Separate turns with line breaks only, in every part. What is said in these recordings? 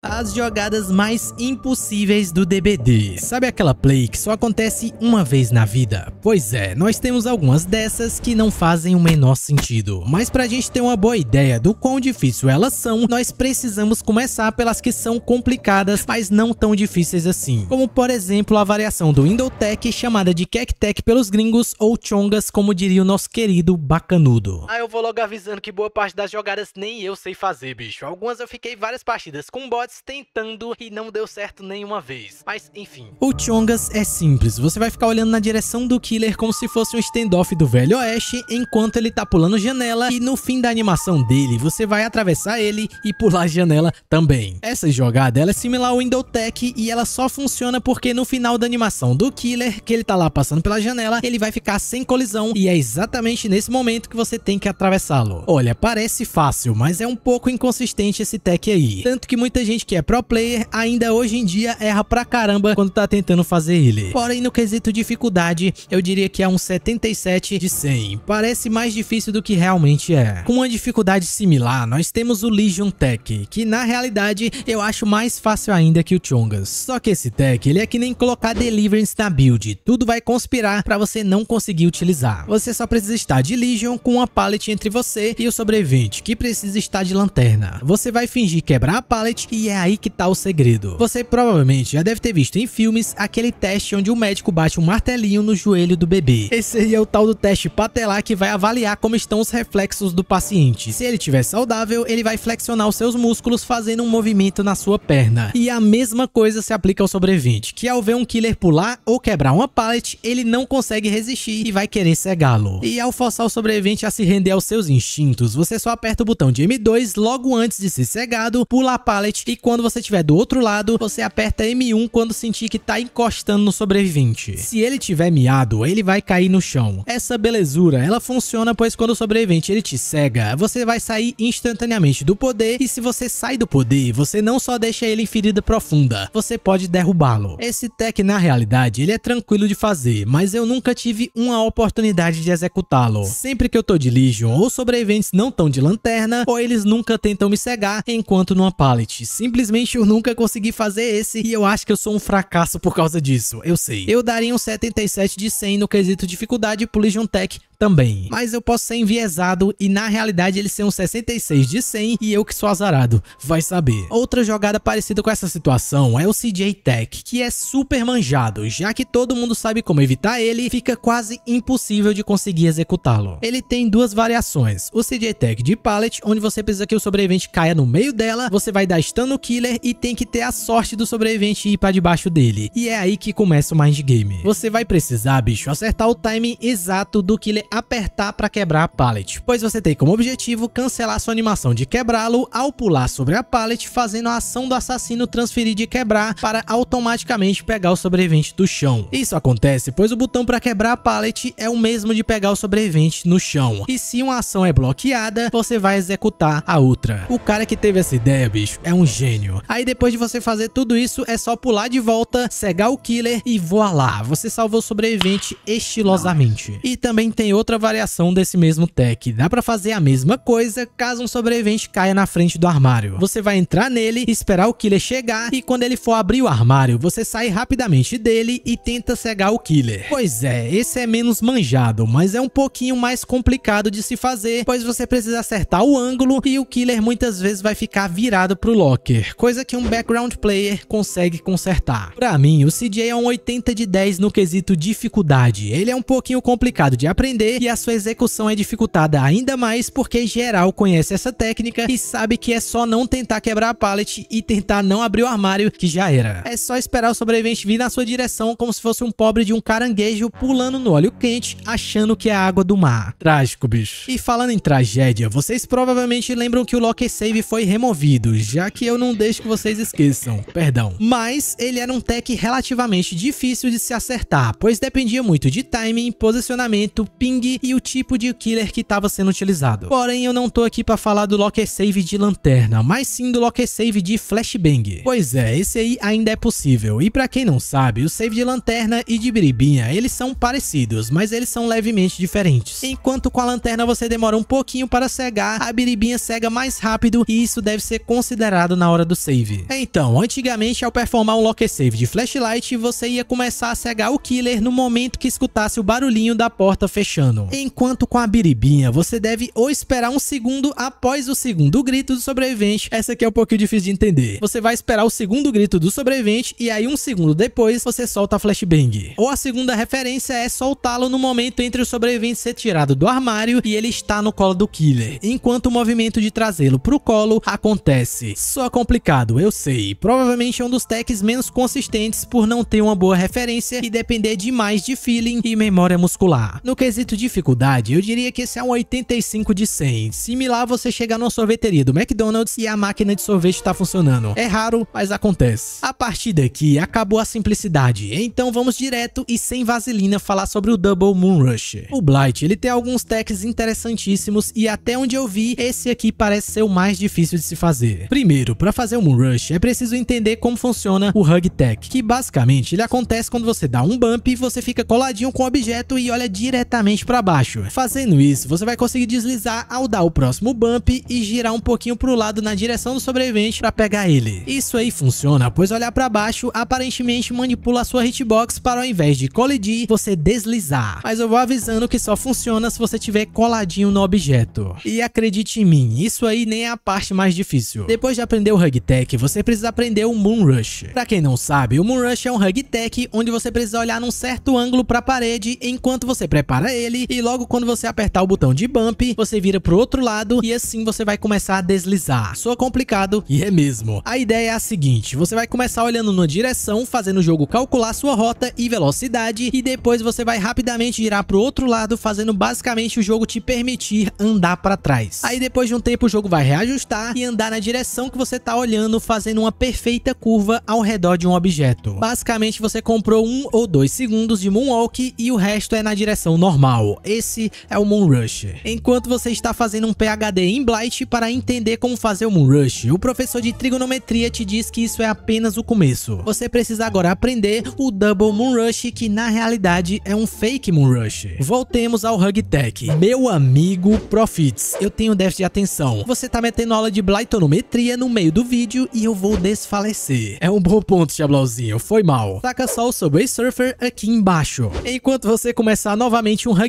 As jogadas mais impossíveis do DBD. Sabe aquela play que só acontece uma vez na vida? Pois é, nós temos algumas dessas que não fazem o menor sentido. Mas pra gente ter uma boa ideia do quão difícil elas são, nós precisamos começar pelas que são complicadas, mas não tão difíceis assim. Como por exemplo a variação do Indotech chamada de Tech pelos gringos ou Chongas como diria o nosso querido Bacanudo. Ah, eu vou logo avisando que boa parte das jogadas nem eu sei fazer, bicho. Algumas eu fiquei várias partidas com bot tentando e não deu certo nenhuma vez. Mas enfim. O Chongas é simples, você vai ficar olhando na direção do Killer como se fosse um standoff do Velho Oeste enquanto ele tá pulando janela e no fim da animação dele você vai atravessar ele e pular a janela também. Essa jogada ela é similar ao Window Tech e ela só funciona porque no final da animação do Killer, que ele tá lá passando pela janela, ele vai ficar sem colisão e é exatamente nesse momento que você tem que atravessá-lo. Olha, parece fácil, mas é um pouco inconsistente esse tech aí. Tanto que muita gente gente que é pro player ainda hoje em dia erra pra caramba quando tá tentando fazer ele. Porém, no quesito dificuldade, eu diria que é um 77 de 100. Parece mais difícil do que realmente é. Com uma dificuldade similar, nós temos o Legion Tech, que na realidade eu acho mais fácil ainda que o Chongas. Só que esse Tech, ele é que nem colocar Deliverance na build. Tudo vai conspirar pra você não conseguir utilizar. Você só precisa estar de Legion com uma pallet entre você e o sobrevivente, que precisa estar de lanterna. Você vai fingir quebrar a pallet e é aí que tá o segredo. Você provavelmente já deve ter visto em filmes aquele teste onde o médico bate um martelinho no joelho do bebê. Esse é o tal do teste patelar que vai avaliar como estão os reflexos do paciente. Se ele tiver saudável, ele vai flexionar os seus músculos fazendo um movimento na sua perna. E a mesma coisa se aplica ao sobrevivente, que ao ver um killer pular ou quebrar uma pallet, ele não consegue resistir e vai querer cegá-lo. E ao forçar o sobrevivente a se render aos seus instintos, você só aperta o botão de M2 logo antes de ser cegado, pula a pallet e quando você estiver do outro lado, você aperta M1 quando sentir que tá encostando no sobrevivente. Se ele tiver miado, ele vai cair no chão. Essa belezura, ela funciona pois quando o sobrevivente ele te cega, você vai sair instantaneamente do poder e se você sai do poder, você não só deixa ele em ferida profunda, você pode derrubá-lo. Esse tech na realidade, ele é tranquilo de fazer, mas eu nunca tive uma oportunidade de executá-lo. Sempre que eu tô de Legion, ou sobreviventes não tão de lanterna, ou eles nunca tentam me cegar enquanto numa pallet. Sim Simplesmente eu nunca consegui fazer esse e eu acho que eu sou um fracasso por causa disso, eu sei. Eu daria um 77 de 100 no quesito dificuldade pro Legion Tech, também. Mas eu posso ser enviesado e na realidade ele ser um 66 de 100 e eu que sou azarado, vai saber. Outra jogada parecida com essa situação é o CJ Tech, que é super manjado, já que todo mundo sabe como evitar ele, fica quase impossível de conseguir executá-lo. Ele tem duas variações, o CJ Tech de Pallet, onde você precisa que o sobrevivente caia no meio dela, você vai dar stun no killer e tem que ter a sorte do sobrevivente ir para debaixo dele. E é aí que começa o mind game. Você vai precisar, bicho, acertar o timing exato do killer apertar para quebrar a pallet, pois você tem como objetivo cancelar sua animação de quebrá-lo ao pular sobre a pallet, fazendo a ação do assassino transferir de quebrar para automaticamente pegar o sobrevivente do chão. Isso acontece pois o botão para quebrar a pallet é o mesmo de pegar o sobrevivente no chão, e se uma ação é bloqueada, você vai executar a outra. O cara que teve essa ideia, bicho, é um gênio. Aí depois de você fazer tudo isso, é só pular de volta, cegar o killer e voar lá, você salvou o sobrevivente estilosamente. E também tem outra variação desse mesmo tech. Dá pra fazer a mesma coisa caso um sobrevivente caia na frente do armário. Você vai entrar nele, esperar o killer chegar e quando ele for abrir o armário, você sai rapidamente dele e tenta cegar o killer. Pois é, esse é menos manjado, mas é um pouquinho mais complicado de se fazer, pois você precisa acertar o ângulo e o killer muitas vezes vai ficar virado pro locker, coisa que um background player consegue consertar. Pra mim, o CJ é um 80 de 10 no quesito dificuldade. Ele é um pouquinho complicado de aprender, e a sua execução é dificultada ainda mais porque geral conhece essa técnica e sabe que é só não tentar quebrar a pallet e tentar não abrir o armário que já era. É só esperar o sobrevivente vir na sua direção como se fosse um pobre de um caranguejo pulando no óleo quente achando que é água do mar. Trágico, bicho. E falando em tragédia, vocês provavelmente lembram que o Locker Save foi removido, já que eu não deixo que vocês esqueçam, perdão. Mas ele era um tech relativamente difícil de se acertar, pois dependia muito de timing, posicionamento, ping e o tipo de killer que estava sendo utilizado. Porém, eu não tô aqui para falar do Locker Save de Lanterna, mas sim do Locker Save de Flashbang. Pois é, esse aí ainda é possível. E para quem não sabe, o Save de Lanterna e de Biribinha, eles são parecidos, mas eles são levemente diferentes. Enquanto com a Lanterna você demora um pouquinho para cegar, a Biribinha cega mais rápido e isso deve ser considerado na hora do save. Então, antigamente ao performar um Locker Save de Flashlight, você ia começar a cegar o killer no momento que escutasse o barulhinho da porta fechada. Enquanto com a biribinha, você deve ou esperar um segundo após o segundo grito do sobrevivente. Essa aqui é um pouquinho difícil de entender. Você vai esperar o segundo grito do sobrevivente e aí um segundo depois você solta a flashbang. Ou a segunda referência é soltá-lo no momento entre o sobrevivente ser tirado do armário e ele está no colo do killer, enquanto o movimento de trazê-lo pro colo acontece. Só complicado, eu sei. Provavelmente é um dos techs menos consistentes por não ter uma boa referência e depender demais de feeling e memória muscular. No quesito quesito dificuldade, eu diria que esse é um 85 de 100. Similar você chegar numa sorveteria do McDonald's e a máquina de sorvete está funcionando. É raro, mas acontece. A partir daqui, acabou a simplicidade. Então vamos direto e sem vaselina falar sobre o Double Moon Rush. O Blight, ele tem alguns techs interessantíssimos e até onde eu vi, esse aqui parece ser o mais difícil de se fazer. Primeiro, para fazer o Moon Rush, é preciso entender como funciona o Hug Tech, que basicamente ele acontece quando você dá um bump, você fica coladinho com o objeto e olha diretamente frente para baixo. Fazendo isso, você vai conseguir deslizar ao dar o próximo bump e girar um pouquinho para o lado na direção do sobrevivente para pegar ele. Isso aí funciona, pois olhar para baixo aparentemente manipula a sua hitbox para ao invés de colidir, você deslizar. Mas eu vou avisando que só funciona se você tiver coladinho no objeto. E acredite em mim, isso aí nem é a parte mais difícil. Depois de aprender o Hug Tech, você precisa aprender o Moon Rush. Pra quem não sabe, o Moon Rush é um Hug Tech onde você precisa olhar num certo ângulo para a parede enquanto você prepara ele ele e logo quando você apertar o botão de bump, você vira pro outro lado e assim você vai começar a deslizar. Soa complicado e é mesmo. A ideia é a seguinte, você vai começar olhando numa direção, fazendo o jogo calcular sua rota e velocidade e depois você vai rapidamente girar pro outro lado, fazendo basicamente o jogo te permitir andar para trás. Aí depois de um tempo o jogo vai reajustar e andar na direção que você tá olhando, fazendo uma perfeita curva ao redor de um objeto. Basicamente você comprou um ou dois segundos de Moonwalk e o resto é na direção normal normal. Esse é o Moon Rush. Enquanto você está fazendo um PhD em Blight para entender como fazer o Moon Rush, o professor de trigonometria te diz que isso é apenas o começo. Você precisa agora aprender o Double Moon Rush, que na realidade é um fake Moon Rush. Voltemos ao Hug Tech. Meu amigo Profits, eu tenho déficit de atenção. Você está metendo aula de Blightonometria no meio do vídeo e eu vou desfalecer. É um bom ponto, Chablauzinho, foi mal. Taca só o Subway Surfer aqui embaixo. Enquanto você começar novamente um Hug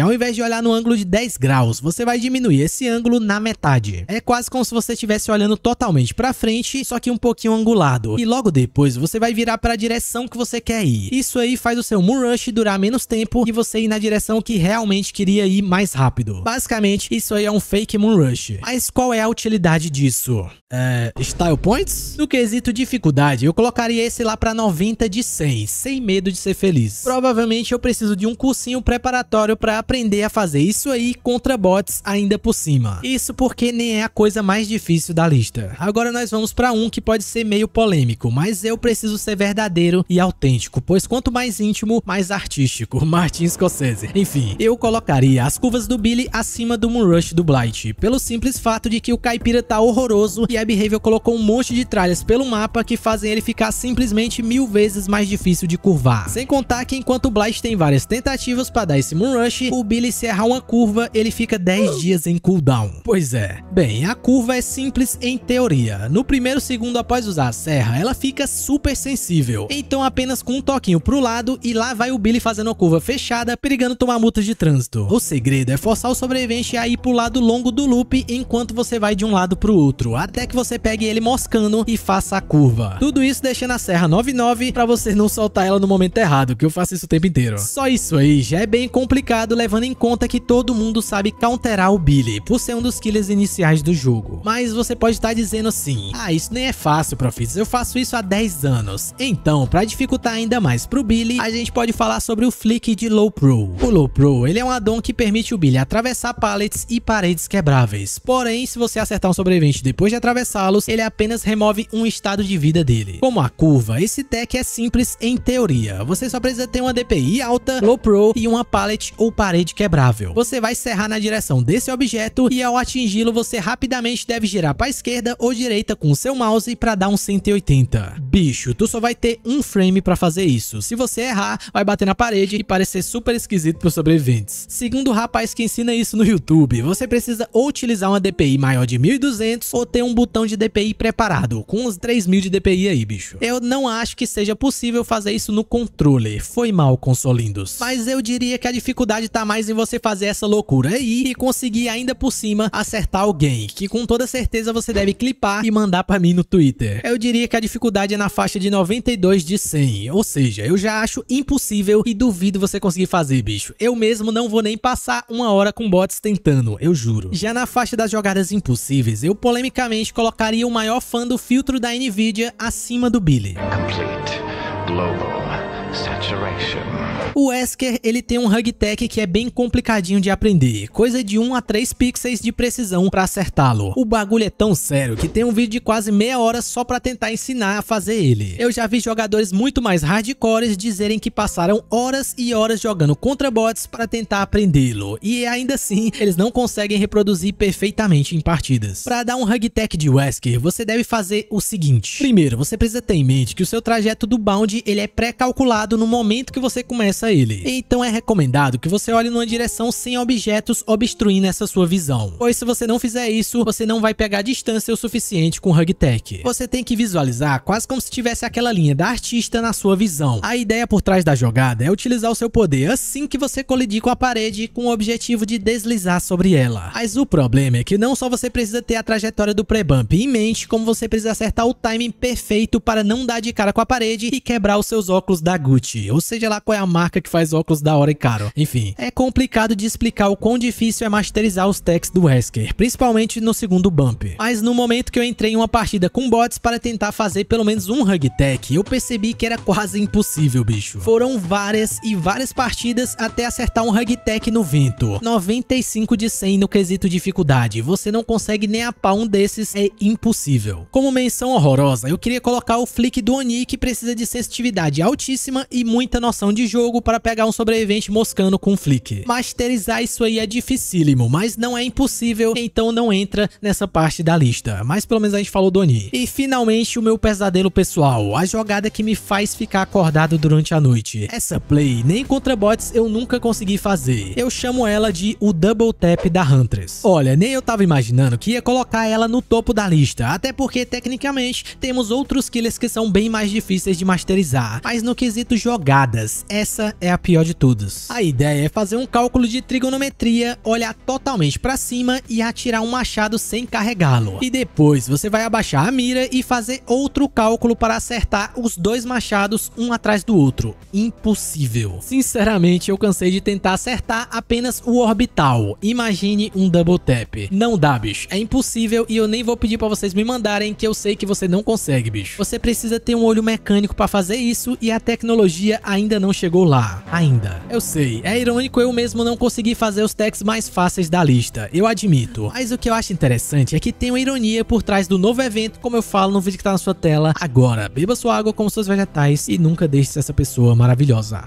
ao invés de olhar no ângulo de 10 graus, você vai diminuir esse ângulo na metade. É quase como se você estivesse olhando totalmente para frente, só que um pouquinho angulado. E logo depois você vai virar para a direção que você quer ir. Isso aí faz o seu Moon Rush durar menos tempo e você ir na direção que realmente queria ir mais rápido. Basicamente, isso aí é um fake Moon Rush. Mas qual é a utilidade disso? É, style Points? No quesito dificuldade, eu colocaria esse lá para 90 de 100, sem medo de ser feliz. Provavelmente eu preciso de um cursinho preparatório laboratório para aprender a fazer isso aí contra bots ainda por cima. Isso porque nem é a coisa mais difícil da lista. Agora nós vamos para um que pode ser meio polêmico, mas eu preciso ser verdadeiro e autêntico, pois quanto mais íntimo, mais artístico. Martin Scorsese. Enfim, eu colocaria as curvas do Billy acima do Moonrush do Blight, pelo simples fato de que o caipira tá horroroso e a Behavior colocou um monte de tralhas pelo mapa que fazem ele ficar simplesmente mil vezes mais difícil de curvar. Sem contar que enquanto o Blight tem várias tentativas para dar esse Moonrush, o Billy se errar uma curva, ele fica 10 dias em cooldown. Pois é. Bem, a curva é simples em teoria. No primeiro segundo após usar a serra, ela fica super sensível. Então apenas com um toquinho pro lado e lá vai o Billy fazendo a curva fechada, perigando tomar multas de trânsito. O segredo é forçar o sobrevivente a ir pro lado longo do loop enquanto você vai de um lado pro outro, até que você pegue ele moscando e faça a curva. Tudo isso deixando a serra 99 para você não soltar ela no momento errado, que eu faço isso o tempo inteiro. Só isso aí, já é bem complicado complicado levando em conta que todo mundo sabe counterar o Billy, por ser um dos killers iniciais do jogo. Mas você pode estar tá dizendo assim, ah, isso nem é fácil, Profits, eu faço isso há 10 anos. Então, para dificultar ainda mais pro Billy, a gente pode falar sobre o Flick de Low Pro. O Low Pro, ele é um addon que permite o Billy atravessar pallets e paredes quebráveis. Porém, se você acertar um sobrevivente depois de atravessá-los, ele apenas remove um estado de vida dele. Como a curva, esse tech é simples em teoria. Você só precisa ter uma DPI alta, Low Pro e uma pallet pallet ou parede quebrável. Você vai serrar na direção desse objeto e ao atingi-lo você rapidamente deve girar para a esquerda ou direita com o seu mouse para dar um 180. Bicho, tu só vai ter um frame para fazer isso. Se você errar, vai bater na parede e parecer super esquisito para os sobreviventes. Segundo o rapaz que ensina isso no YouTube, você precisa ou utilizar uma DPI maior de 1200 ou ter um botão de DPI preparado, com uns 3000 de DPI aí, bicho. Eu não acho que seja possível fazer isso no controle. Foi mal, consolindos. Mas eu diria que a dificuldade tá mais em você fazer essa loucura aí é e conseguir ainda por cima acertar alguém, que com toda certeza você deve clipar e mandar para mim no Twitter. Eu diria que a dificuldade é na faixa de 92 de 100, ou seja, eu já acho impossível e duvido você conseguir fazer, bicho. Eu mesmo não vou nem passar uma hora com bots tentando, eu juro. Já na faixa das jogadas impossíveis, eu polemicamente colocaria o maior fã do filtro da Nvidia acima do Billy. Complete global saturation. O Wesker ele tem um tech que é bem complicadinho de aprender, coisa de 1 a 3 pixels de precisão para acertá-lo. O bagulho é tão sério que tem um vídeo de quase meia hora só para tentar ensinar a fazer ele. Eu já vi jogadores muito mais hardcores dizerem que passaram horas e horas jogando contra bots para tentar aprendê-lo, e ainda assim eles não conseguem reproduzir perfeitamente em partidas. Para dar um tech de Wesker, você deve fazer o seguinte. Primeiro, você precisa ter em mente que o seu trajeto do bound ele é pré-calculado no momento que você começa ele. Então é recomendado que você olhe numa direção sem objetos obstruindo essa sua visão, pois se você não fizer isso, você não vai pegar distância o suficiente com o Hugtech. Você tem que visualizar quase como se tivesse aquela linha da artista na sua visão. A ideia por trás da jogada é utilizar o seu poder assim que você colidir com a parede com o objetivo de deslizar sobre ela. Mas o problema é que não só você precisa ter a trajetória do pre-bump em mente, como você precisa acertar o timing perfeito para não dar de cara com a parede e quebrar os seus óculos da Gucci, ou seja lá qual é a marca marca que faz óculos da hora e caro. Enfim, é complicado de explicar o quão difícil é masterizar os techs do Wesker, principalmente no segundo bump. Mas no momento que eu entrei em uma partida com bots para tentar fazer pelo menos um hug tech, eu percebi que era quase impossível, bicho. Foram várias e várias partidas até acertar um hug tech no vento. 95 de 100 no quesito dificuldade, você não consegue nem a pau um desses, é impossível. Como menção horrorosa, eu queria colocar o flick do Oni que precisa de sensitividade altíssima e muita noção de jogo para pegar um sobrevivente moscando com um flick. Masterizar isso aí é dificílimo, mas não é impossível, então não entra nessa parte da lista. Mas pelo menos a gente falou do Oni. E finalmente o meu pesadelo pessoal, a jogada que me faz ficar acordado durante a noite. Essa play, nem contra bots eu nunca consegui fazer. Eu chamo ela de o Double Tap da Huntress. Olha, nem eu tava imaginando que ia colocar ela no topo da lista, até porque tecnicamente temos outros killers que são bem mais difíceis de masterizar. Mas no quesito jogadas, essa é a pior de todas. A ideia é fazer um cálculo de trigonometria, olhar totalmente para cima e atirar um machado sem carregá-lo. E depois você vai abaixar a mira e fazer outro cálculo para acertar os dois machados um atrás do outro. Impossível. Sinceramente, eu cansei de tentar acertar apenas o orbital. Imagine um double tap. Não dá, bicho. É impossível e eu nem vou pedir para vocês me mandarem que eu sei que você não consegue, bicho. Você precisa ter um olho mecânico para fazer isso e a tecnologia ainda não chegou lá lá, ainda. Eu sei, é irônico eu mesmo não conseguir fazer os techs mais fáceis da lista, eu admito. Mas o que eu acho interessante é que tem uma ironia por trás do novo evento, como eu falo no vídeo que tá na sua tela agora. Beba sua água como seus vegetais e nunca deixe essa pessoa maravilhosa.